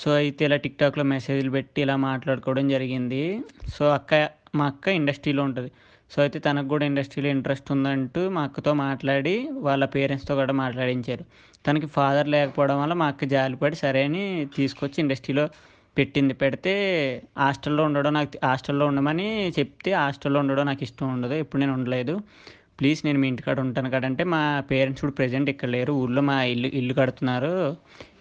so అయితే ఇలా టిక్టాక్లో మెసేజ్లు పెట్టి ఇలా మాట్లాడుకోవడం జరిగింది సో అక్క మా అక్క ఇండస్ట్రీలో ఉంటుంది సో అయితే తనకు కూడా ఇండస్ట్రీలో ఇంట్రెస్ట్ ఉందంటూ మా అక్కతో మాట్లాడి వాళ్ళ పేరెంట్స్తో కూడా మాట్లాడించారు తనకి ఫాదర్ లేకపోవడం వల్ల మా అక్క జాలిపడి సరే అని తీసుకొచ్చి ఇండస్ట్రీలో పెట్టింది పెడితే హాస్టల్లో ఉండడం నాకు హాస్టల్లో ఉండమని చెప్తే హాస్టల్లో ఉండడం నాకు ఇష్టం ఉండదు ఎప్పుడు నేను ఉండలేదు ప్లీజ్ నేను మీ ఇంటికాడ ఉంటాను కదంటే మా పేరెంట్స్ ఇప్పుడు ప్రజెంట్ ఇక్కడ లేరు ఊళ్ళో మా ఇల్లు ఇల్లు కడుతున్నారు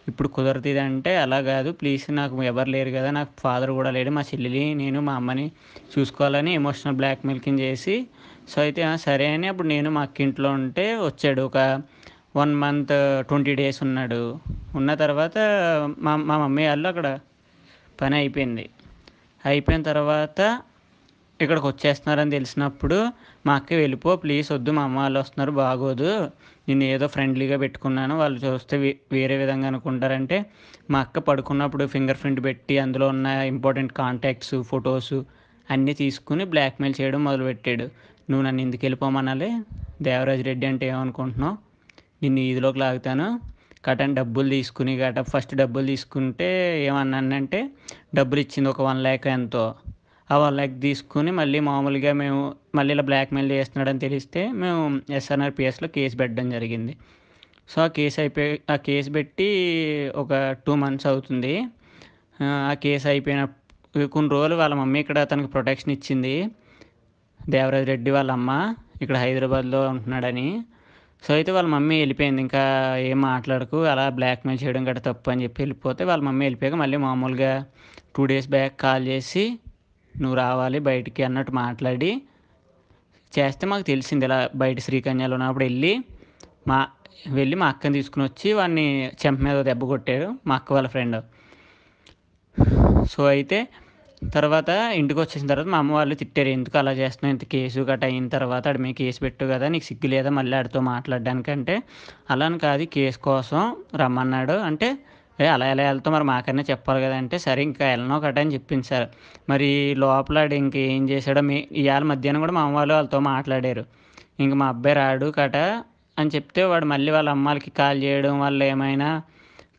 ఇప్పుడు కుదరది అంటే అలా కాదు ప్లీజ్ నాకు ఎవరు లేరు కదా నాకు ఫాదర్ కూడా లేడు మా చెల్లిని నేను మా అమ్మని చూసుకోవాలని ఎమోషనల్ బ్లాక్ మెయిల్కింగ్ చేసి సో అయితే సరే అని అప్పుడు నేను మా అక్కింట్లో ఉంటే వచ్చాడు ఒక వన్ మంత్ ట్వంటీ డేస్ ఉన్నాడు ఉన్న తర్వాత మా మా మమ్మీ వాళ్ళు అక్కడ పని అయిపోయింది అయిపోయిన తర్వాత ఇక్కడికి వచ్చేస్తున్నారని తెలిసినప్పుడు మా అక్క వెళ్ళిపో ప్లీజ్ వద్దు మా అమ్మ వాళ్ళు వస్తున్నారు బాగోదు నేను ఏదో ఫ్రెండ్లీగా పెట్టుకున్నాను వాళ్ళు చూస్తే వేరే విధంగా అనుకుంటారంటే మా అక్క పడుకున్నప్పుడు ఫింగర్ ప్రింట్ పెట్టి అందులో ఉన్న ఇంపార్టెంట్ కాంటాక్ట్స్ ఫొటోస్ అన్నీ తీసుకుని బ్లాక్మెయిల్ చేయడం మొదలుపెట్టాడు నువ్వు నన్ను ఎందుకు వెళ్ళిపోమనాలి దేవరాజ్ రెడ్డి అంటే ఏమనుకుంటున్నావు నిన్ను ఈదిలోకి లాగుతాను కటన్ డబ్బులు తీసుకుని గట ఫస్ట్ డబ్బులు తీసుకుంటే ఏమన్నానంటే డబ్బులు ఇచ్చింది ఒక వన్ ల్యాక్ ఎంతో ఆ వాళ్ళ లెగ్ తీసుకుని మళ్ళీ మామూలుగా మేము మళ్ళీ ఇలా బ్లాక్మెయిల్ చేస్తున్నాడని తెలిస్తే మేము ఎస్ఆర్ఆర్ పిఎస్లో కేసు పెట్టడం జరిగింది సో ఆ కేసు అయిపోయి ఆ కేసు పెట్టి ఒక టూ మంత్స్ అవుతుంది ఆ కేసు అయిపోయిన కొన్ని రోజులు వాళ్ళ మమ్మీ ఇక్కడ తనకు ప్రొటెక్షన్ ఇచ్చింది దేవరాజ్ రెడ్డి వాళ్ళ అమ్మ ఇక్కడ హైదరాబాద్లో ఉంటున్నాడని సో అయితే వాళ్ళ మమ్మీ వెళ్ళిపోయింది ఇంకా ఏం మాట్లాడకు అలా బ్లాక్మెయిల్ చేయడం గట్రా తప్పు అని చెప్పి వెళ్ళిపోతే వాళ్ళ మమ్మీ వెళ్ళిపోయాక మళ్ళీ మామూలుగా టూ డేస్ బ్యాక్ కాల్ చేసి నువ్వు రావాలి బయటికి అన్నట్టు మాట్లాడి చేస్తే మాకు తెలిసింది ఇలా బయట శ్రీకన్యలో ఉన్నప్పుడు వెళ్ళి మా వెళ్ళి మా అక్కని తీసుకుని వచ్చి వాడిని చెంప మీద దెబ్బ కొట్టాడు మా అక్క వాళ్ళ ఫ్రెండ్ సో అయితే తర్వాత ఇంటికి వచ్చేసిన తర్వాత మా అమ్మ వాళ్ళు తిట్టారు ఎందుకు అలా చేస్తున్నావు ఇంత కేసు గట్ట అయిన తర్వాత అక్కడ మీ కేసు పెట్టు కదా నీకు సిగ్గు లేదా మళ్ళీ ఆడితో మాట్లాడడానికంటే అలా కాదు కేసు కోసం రమ్మన్నాడు అంటే ఏ అలా ఎలా వెళ్తాం మరి మాకన్నా చెప్పాలి కదంటే సరే ఇంకా వెళ్ళను ఒకటే అని చెప్పింది సార్ మరి లోపల ఇంకేం చేశాడో మీ ఇవాళ మధ్యాహ్నం కూడా మా అమ్మ వాళ్ళు వాళ్ళతో మాట్లాడారు ఇంక మా అబ్బాయి రాడు కట అని చెప్తే వాడు మళ్ళీ వాళ్ళ అమ్మాలకి కాల్ చేయడం వల్ల ఏమైనా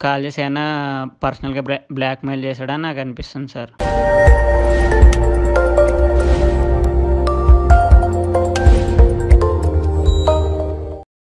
కాల్ చేసి అయినా పర్సనల్గా బ్లాక్మెయిల్ చేశాడని నాకు అనిపిస్తుంది సార్